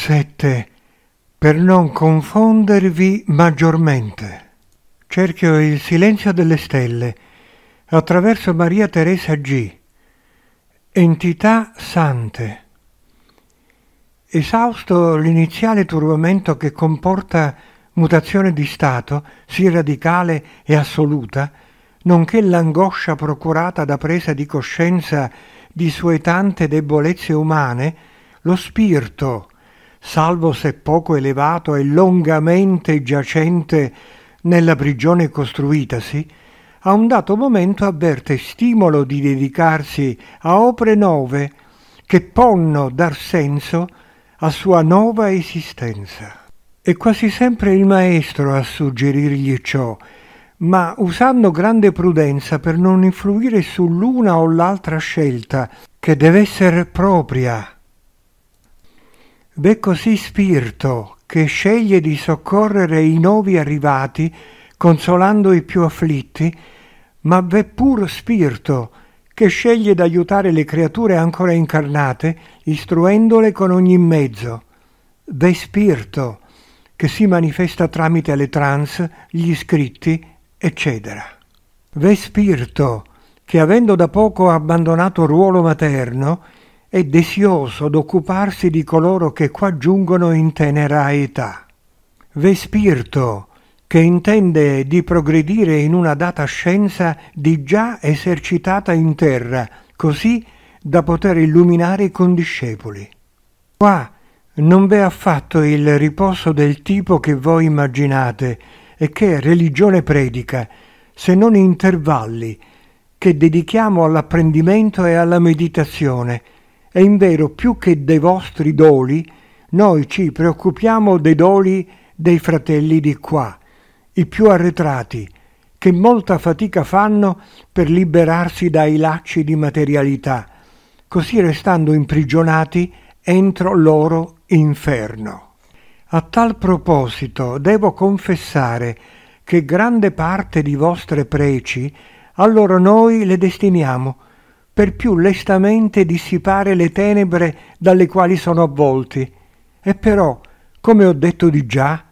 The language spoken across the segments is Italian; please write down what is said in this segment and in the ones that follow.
7. Per non confondervi maggiormente. Cerchio il silenzio delle stelle attraverso Maria Teresa G. Entità sante. Esausto l'iniziale turbamento che comporta mutazione di stato, sì radicale e assoluta, nonché l'angoscia procurata da presa di coscienza di sue tante debolezze umane, lo spirito, salvo se poco elevato e longamente giacente nella prigione costruitasi, a un dato momento avverte stimolo di dedicarsi a opere nuove che ponno dar senso a sua nuova esistenza. È quasi sempre il maestro a suggerirgli ciò, ma usando grande prudenza per non influire sull'una o l'altra scelta che deve essere propria V'è così spirito che sceglie di soccorrere i nuovi arrivati, consolando i più afflitti, ma v'è pur spirito che sceglie d'aiutare le creature ancora incarnate, istruendole con ogni mezzo. V'è spirito che si manifesta tramite le trans, gli scritti, eccetera. V'è spirito che avendo da poco abbandonato ruolo materno, è desioso d'occuparsi di coloro che qua giungono in tenera età. Ve spirito che intende di progredire in una data scienza di già esercitata in terra, così da poter illuminare i condiscepoli. Qua non v'è affatto il riposo del tipo che voi immaginate e che religione predica, se non intervalli che dedichiamo all'apprendimento e alla meditazione, e invero più che dei vostri doli, noi ci preoccupiamo dei doli dei fratelli di qua, i più arretrati, che molta fatica fanno per liberarsi dai lacci di materialità, così restando imprigionati entro loro inferno. A tal proposito devo confessare che grande parte di vostre preci allora noi le destiniamo, per più lestamente dissipare le tenebre dalle quali sono avvolti. E però, come ho detto di già,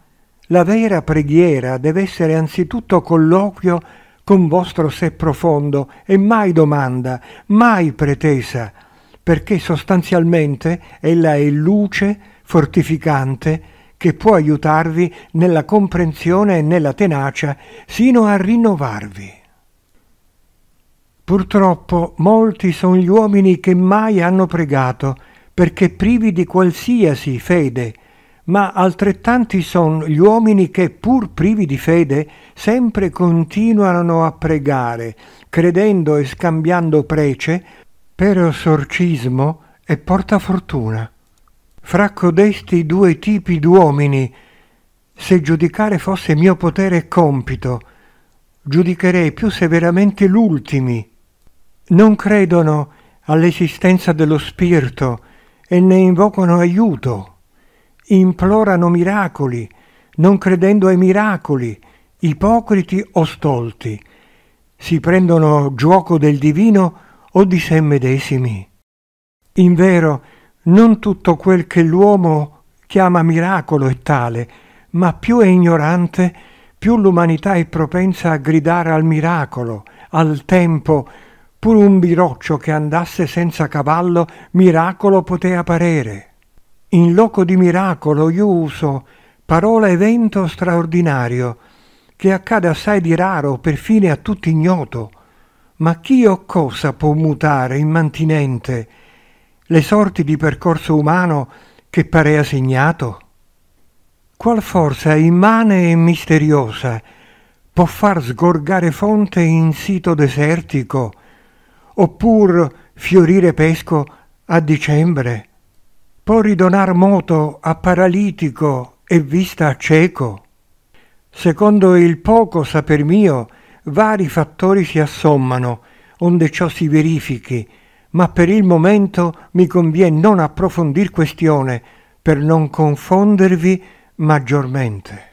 la vera preghiera deve essere anzitutto colloquio con vostro sé profondo e mai domanda, mai pretesa, perché sostanzialmente ella è luce fortificante che può aiutarvi nella comprensione e nella tenacia sino a rinnovarvi. Purtroppo molti sono gli uomini che mai hanno pregato, perché privi di qualsiasi fede, ma altrettanti sono gli uomini che, pur privi di fede, sempre continuano a pregare, credendo e scambiando prece per esorcismo e portafortuna. Fra codesti due tipi d'uomini, se giudicare fosse mio potere e compito, giudicherei più severamente l'ultimi non credono all'esistenza dello Spirito e ne invocano aiuto, implorano miracoli, non credendo ai miracoli, ipocriti o stolti, si prendono gioco del divino o di sé medesimi. Invero, non tutto quel che l'uomo chiama miracolo è tale, ma più è ignorante, più l'umanità è propensa a gridare al miracolo, al tempo, pur un biroccio che andasse senza cavallo miracolo potea parere. In loco di miracolo io uso parola evento straordinario, che accade assai di raro, perfine a tutti ignoto, ma chi o cosa può mutare immantinente le sorti di percorso umano che parea segnato? Qual forza immane e misteriosa può far sgorgare fonte in sito desertico, oppur fiorire pesco a dicembre, può ridonar moto a paralitico e vista a cieco. Secondo il poco saper mio, vari fattori si assommano, onde ciò si verifichi, ma per il momento mi conviene non approfondir questione, per non confondervi maggiormente.